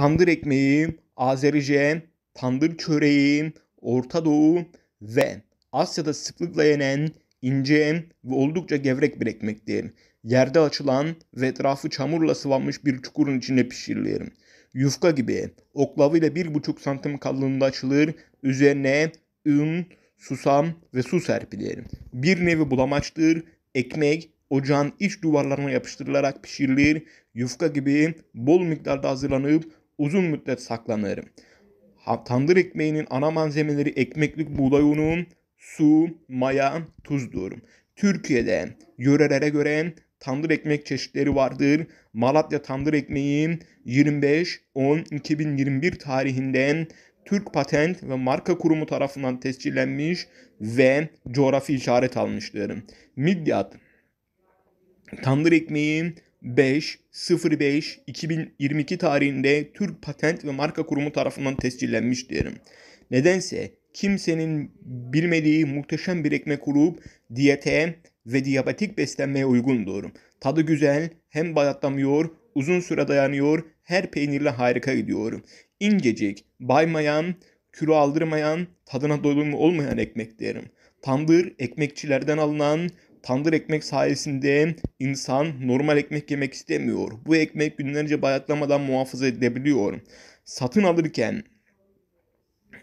tandır ekmeği, Azerice, tandır çöreği, Orta Doğu ve Asya'da sıklıkla yenen ince ve oldukça gevrek bir ekmektir. Yerde açılan ve etrafı çamurla sıvanmış bir çukurun içinde pişirilir. Yufka gibi oklavıyla 1,5 santim kalınlığında açılır, üzerine ün, susam ve su serpilir. Bir nevi bulamaçtır, ekmek ocağın iç duvarlarına yapıştırılarak pişirilir, yufka gibi bol miktarda hazırlanıp uzun müddet saklanırım. Tandır ekmeğinin ana malzemeleri ekmeklik buğday unu, su, maya, tuzdur. Türkiye'de yörelere göre tandır ekmek çeşitleri vardır. Malatya tandır ekmeği 25-10-2021 tarihinden Türk Patent ve Marka Kurumu tarafından tescillenmiş ve coğrafi işaret almıştır. Midyat Tandır ekmeği 5.05.2022 tarihinde Türk Patent ve Marka Kurumu tarafından tescillenmiş derim. Nedense kimsenin bilmediği muhteşem bir ekmek grubu, diyete ve diyabetik beslenmeye uygun doğru. Tadı güzel, hem bayatlamıyor, uzun süre dayanıyor, her peynirle harika gidiyor. İncecik, baymayan, kilo aldırmayan, tadına doyum olmayan ekmek derim. Tandır ekmekçilerden alınan Tandır ekmek sayesinde insan normal ekmek yemek istemiyor. Bu ekmek günlerce bayatlamadan muhafaza edilebiliyor. Satın alırken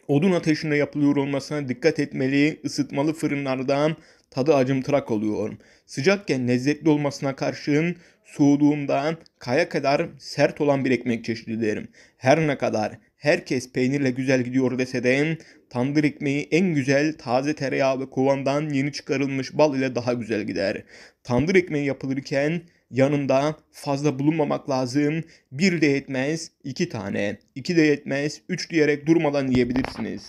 odun ateşinde yapılıyor olmasına dikkat etmeli. Isıtmalı fırınlardan Tadı acımtırak oluyorum. Sıcakken lezzetli olmasına karşın soğuduğundan kaya kadar sert olan bir ekmek çeşididir. Her ne kadar herkes peynirle güzel gidiyor dese de tandır ekmeği en güzel taze tereyağı ve kovandan yeni çıkarılmış bal ile daha güzel gider. Tandır ekmeği yapılırken yanında fazla bulunmamak lazım. Bir de yetmez, iki tane, iki de yetmez, üç diyerek durmadan yiyebilirsiniz.